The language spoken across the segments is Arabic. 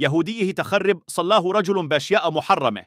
يهوديه تخرب صلاه رجل بأشياء محرمة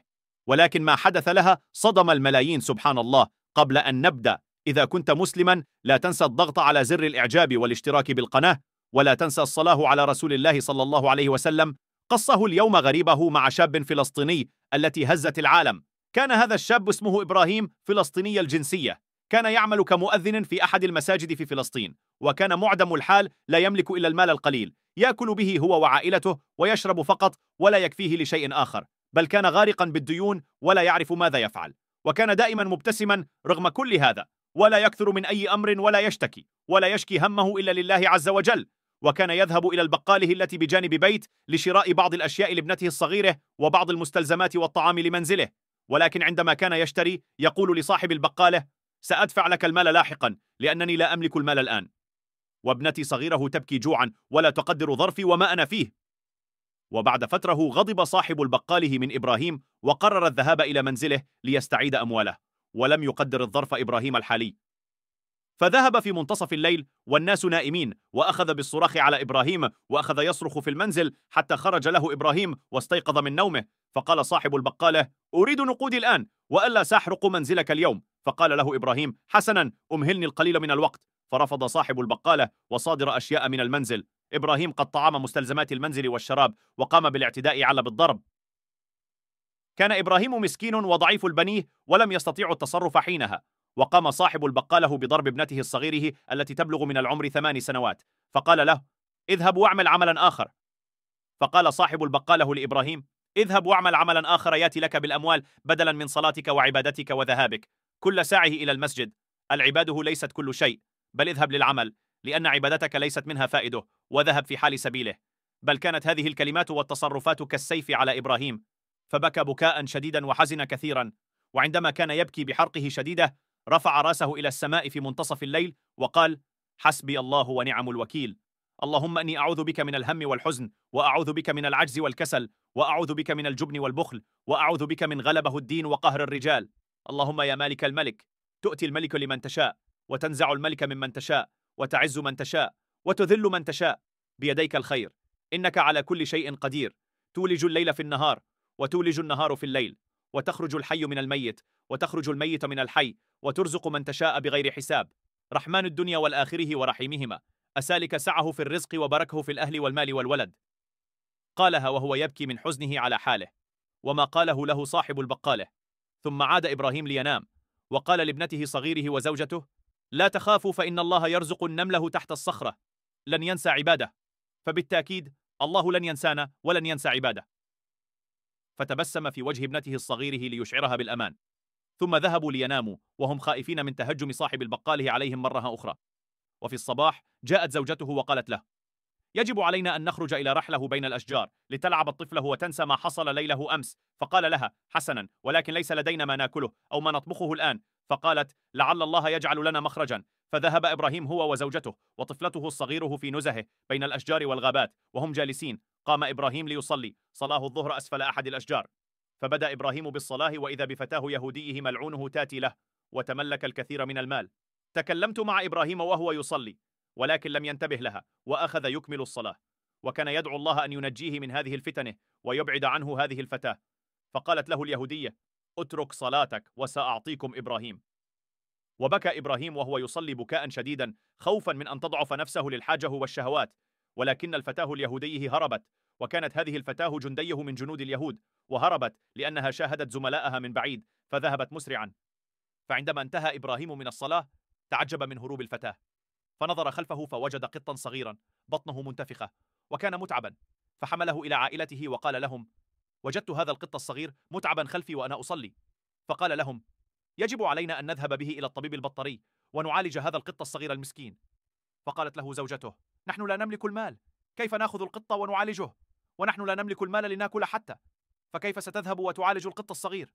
ولكن ما حدث لها صدم الملايين سبحان الله قبل أن نبدأ إذا كنت مسلما لا تنسى الضغط على زر الإعجاب والاشتراك بالقناة ولا تنسى الصلاة على رسول الله صلى الله عليه وسلم قصه اليوم غريبه مع شاب فلسطيني التي هزت العالم كان هذا الشاب اسمه إبراهيم فلسطيني الجنسية كان يعمل كمؤذن في أحد المساجد في فلسطين وكان معدم الحال لا يملك إلا المال القليل يأكل به هو وعائلته ويشرب فقط ولا يكفيه لشيء آخر بل كان غارقا بالديون ولا يعرف ماذا يفعل وكان دائما مبتسما رغم كل هذا ولا يكثر من أي أمر ولا يشتكي ولا يشكي همه إلا لله عز وجل وكان يذهب إلى البقاله التي بجانب بيت لشراء بعض الأشياء لابنته الصغيرة وبعض المستلزمات والطعام لمنزله ولكن عندما كان يشتري يقول لصاحب البقالة سأدفع لك المال لاحقا لأنني لا أملك المال الآن وابنتي صغيره تبكي جوعا ولا تقدر ظرفي وما أنا فيه وبعد فترة غضب صاحب البقاله من إبراهيم وقرر الذهاب إلى منزله ليستعيد أمواله ولم يقدر الظرف إبراهيم الحالي فذهب في منتصف الليل والناس نائمين وأخذ بالصراخ على إبراهيم وأخذ يصرخ في المنزل حتى خرج له إبراهيم واستيقظ من نومه فقال صاحب البقالة أريد نقودي الآن وألا سأحرق منزلك اليوم فقال له إبراهيم حسنا أمهلني القليل من الوقت فرفض صاحب البقالة وصادر أشياء من المنزل إبراهيم قد طعام مستلزمات المنزل والشراب وقام بالاعتداء على بالضرب كان إبراهيم مسكين وضعيف البنيه ولم يستطيع التصرف حينها وقام صاحب البقالة بضرب ابنته الصغيره التي تبلغ من العمر ثمان سنوات فقال له اذهب واعمل عملا آخر فقال صاحب البقالة لإبراهيم اذهب واعمل عملا آخر ياتي لك بالأموال بدلا من صلاتك وعبادتك وذهابك كل ساعه إلى المسجد العباده ليست كل شيء بل اذهب للعمل لأن عبادتك ليست منها فائده وذهب في حال سبيله بل كانت هذه الكلمات والتصرفات كالسيف على إبراهيم فبكى بكاء شديدا وحزن كثيرا وعندما كان يبكي بحرقه شديدة رفع راسه إلى السماء في منتصف الليل وقال حسبي الله ونعم الوكيل اللهم اني اعوذ بك من الهم والحزن واعوذ بك من العجز والكسل واعوذ بك من الجبن والبخل واعوذ بك من غلبه الدين وقهر الرجال اللهم يا مالك الملك تؤتي الملك لمن تشاء وتنزع الملك ممن تشاء وتعز من تشاء وتذل من تشاء بيديك الخير انك على كل شيء قدير تولج الليل في النهار وتولج النهار في الليل وتخرج الحي من الميت وتخرج الميت من الحي وترزق من تشاء بغير حساب رحمن الدنيا والآخره ورحيمهما أسالك سعه في الرزق وبركه في الأهل والمال والولد قالها وهو يبكي من حزنه على حاله وما قاله له صاحب البقالة ثم عاد إبراهيم لينام وقال لابنته صغيره وزوجته لا تخافوا فإن الله يرزق النملة تحت الصخرة لن ينسى عباده فبالتأكيد الله لن ينسانا ولن ينسى عباده فتبسم في وجه ابنته الصغيره ليشعرها بالأمان ثم ذهبوا ليناموا وهم خائفين من تهجم صاحب البقاله عليهم مرة أخرى وفي الصباح جاءت زوجته وقالت له يجب علينا أن نخرج إلى رحله بين الأشجار لتلعب الطفلة وتنسى ما حصل ليله أمس فقال لها حسنا ولكن ليس لدينا ما ناكله أو ما نطبخه الآن فقالت لعل الله يجعل لنا مخرجا فذهب إبراهيم هو وزوجته وطفلته الصغيره في نزهه بين الأشجار والغابات وهم جالسين قام إبراهيم ليصلي صلاه الظهر أسفل أحد الأشجار فبدأ إبراهيم بالصلاة وإذا بفتاه يهوديه ملعونه تاتي له وتملك الكثير من المال تكلمت مع إبراهيم وهو يصلي ولكن لم ينتبه لها وأخذ يكمل الصلاة وكان يدعو الله أن ينجيه من هذه الفتنة ويبعد عنه هذه الفتاة فقالت له اليهودية اترك صلاتك وسأعطيكم إبراهيم وبكى إبراهيم وهو يصلي بكاء شديدا خوفا من أن تضعف نفسه للحاجة والشهوات ولكن الفتاة اليهودية هربت وكانت هذه الفتاة جنديه من جنود اليهود وهربت لأنها شاهدت زملائها من بعيد فذهبت مسرعا فعندما انتهى إبراهيم من الصلاة تعجب من هروب الفتاة فنظر خلفه فوجد قطا صغيرا بطنه منتفخة وكان متعبا فحمله إلى عائلته وقال لهم وجدت هذا القط الصغير متعبا خلفي وأنا أصلي فقال لهم يجب علينا أن نذهب به إلى الطبيب البطري ونعالج هذا القط الصغير المسكين فقالت له زوجته نحن لا نملك المال كيف ناخذ القط ونعالجه ونحن لا نملك المال لناكل حتى فكيف ستذهب وتعالج القط الصغير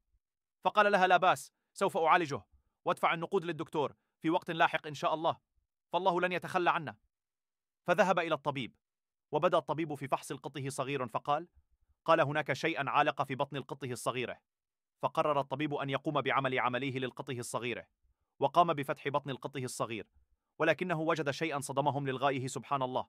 فقال لها لا باس سوف أعالجه وادفع النقود للدكتور في وقت لاحق إن شاء الله فالله لن يتخلى عنا فذهب إلى الطبيب وبدا الطبيب في فحص القطه صغير فقال قال هناك شيئا عالق في بطن القطه الصغيره فقرر الطبيب أن يقوم بعمل عمليه للقطه الصغيره وقام بفتح بطن القطه الصغير ولكنه وجد شيئا صدمهم للغايه سبحان الله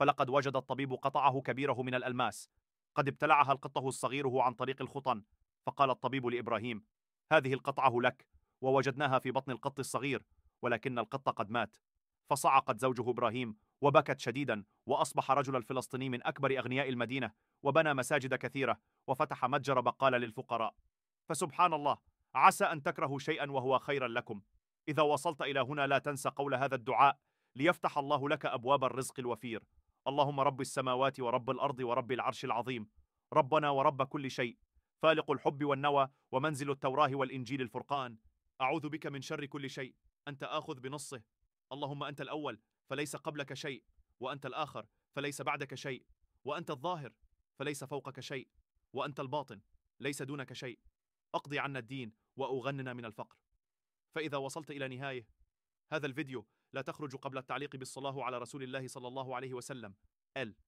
فلقد وجد الطبيب قطعه كبيره من الألماس قد ابتلعها القطه الصغيره عن طريق الخطن فقال الطبيب لإبراهيم هذه القطعه لك ووجدناها في بطن القط الصغير ولكن القط قد مات فصعقت زوجه إبراهيم وبكت شديدا وأصبح رجل الفلسطيني من أكبر أغنياء المدينة وبنى مساجد كثيرة وفتح متجر بقالة للفقراء فسبحان الله عسى أن تكرهوا شيئا وهو خيرا لكم إذا وصلت إلى هنا لا تنسى قول هذا الدعاء ليفتح الله لك أبواب الرزق الوفير اللهم رب السماوات ورب الأرض ورب العرش العظيم ربنا ورب كل شيء فالق الحب والنوى ومنزل التوراة والإنجيل الفرقان أعوذ بك من شر كل شيء أنت آخذ بنصه اللهم أنت الأول فليس قبلك شيء وأنت الآخر فليس بعدك شيء وأنت الظاهر فليس فوقك شيء وأنت الباطن ليس دونك شيء أقضي عنا الدين وأغننا من الفقر فإذا وصلت إلى نهايه هذا الفيديو لا تخرج قبل التعليق بالصلاة على رسول الله صلى الله عليه وسلم ال